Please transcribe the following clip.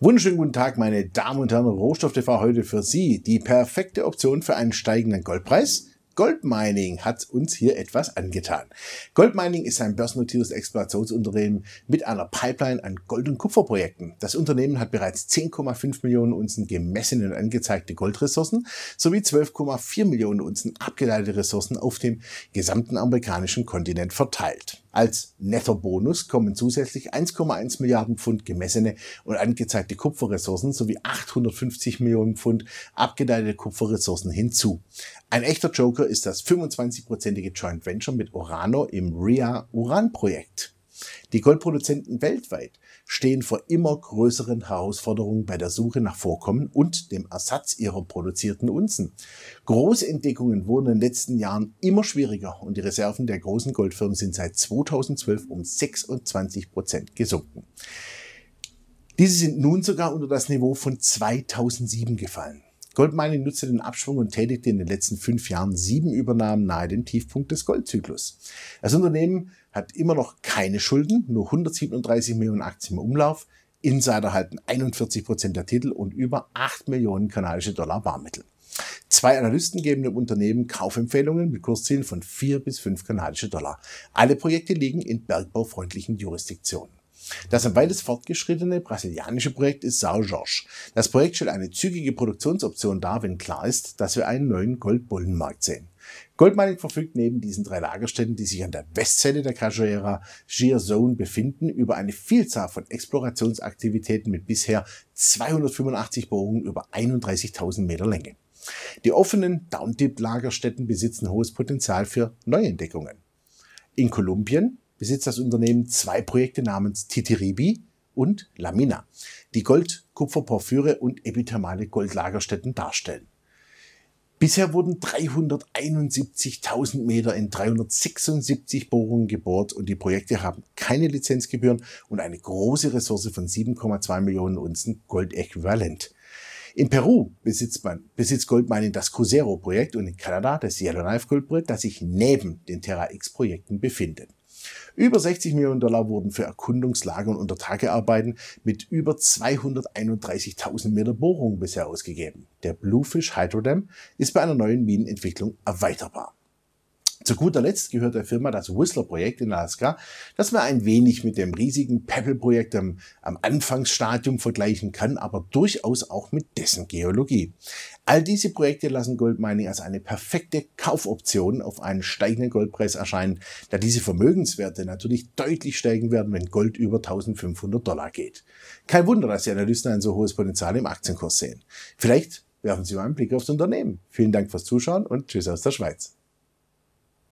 Wunderschönen guten Tag, meine Damen und Herren. Rohstoff TV heute für Sie die perfekte Option für einen steigenden Goldpreis Goldmining hat uns hier etwas angetan. Goldmining ist ein börsennotiertes Explorationsunternehmen mit einer Pipeline an Gold- und Kupferprojekten. Das Unternehmen hat bereits 10,5 Millionen Unzen gemessene und angezeigte Goldressourcen sowie 12,4 Millionen Unzen abgeleitete Ressourcen auf dem gesamten amerikanischen Kontinent verteilt. Als netter Bonus kommen zusätzlich 1,1 Milliarden Pfund gemessene und angezeigte Kupferressourcen sowie 850 Millionen Pfund abgeleitete Kupferressourcen hinzu. Ein echter Joker Investor ist das 25-prozentige Joint Venture mit Orano im ria uranprojekt Die Goldproduzenten weltweit stehen vor immer größeren Herausforderungen bei der Suche nach Vorkommen und dem Ersatz ihrer produzierten Unzen. Große Entdeckungen wurden in den letzten Jahren immer schwieriger und die Reserven der großen Goldfirmen sind seit 2012 um 26 Prozent gesunken. Diese sind nun sogar unter das Niveau von 2007 gefallen. Goldmining nutzte den Abschwung und tätigte in den letzten fünf Jahren sieben Übernahmen nahe dem Tiefpunkt des Goldzyklus. Das Unternehmen hat immer noch keine Schulden, nur 137 Millionen Aktien im Umlauf, Insider halten 41 Prozent der Titel und über 8 Millionen kanadische Dollar Barmittel. Zwei Analysten geben dem Unternehmen Kaufempfehlungen mit Kurszielen von 4 bis 5 kanadische Dollar. Alle Projekte liegen in bergbaufreundlichen Jurisdiktionen. Das am weitest fortgeschrittene brasilianische Projekt ist São Jorge. Das Projekt stellt eine zügige Produktionsoption dar, wenn klar ist, dass wir einen neuen Goldbullenmarkt sehen. Goldmining verfügt neben diesen drei Lagerstätten, die sich an der Westseite der Cajuera Shear Zone befinden, über eine Vielzahl von Explorationsaktivitäten mit bisher 285 Bohrungen über 31.000 Meter Länge. Die offenen down lagerstätten besitzen hohes Potenzial für Neuentdeckungen. In Kolumbien besitzt das Unternehmen zwei Projekte namens Titiribi und Lamina, die Gold, Kupfer, Porphyre und epithermale Goldlagerstätten darstellen. Bisher wurden 371.000 Meter in 376 Bohrungen gebohrt und die Projekte haben keine Lizenzgebühren und eine große Ressource von 7,2 Millionen Unzen Goldäquivalent. In Peru besitzt, man, besitzt Goldmining das Crucero-Projekt und in Kanada das Yellowknife Knife das sich neben den Terra X-Projekten befindet. Über 60 Millionen Dollar wurden für Erkundungslager und Untertagearbeiten mit über 231.000 Meter Bohrungen bisher ausgegeben. Der Bluefish Hydrodam ist bei einer neuen Minenentwicklung erweiterbar. Zu guter Letzt gehört der Firma das Whistler-Projekt in Alaska, das man ein wenig mit dem riesigen Pebble-Projekt am, am Anfangsstadium vergleichen kann, aber durchaus auch mit dessen Geologie. All diese Projekte lassen Goldmining als eine perfekte Kaufoption auf einen steigenden Goldpreis erscheinen, da diese Vermögenswerte natürlich deutlich steigen werden, wenn Gold über 1500 Dollar geht. Kein Wunder, dass die Analysten ein so hohes Potenzial im Aktienkurs sehen. Vielleicht werfen Sie mal einen Blick aufs Unternehmen. Vielen Dank fürs Zuschauen und Tschüss aus der Schweiz.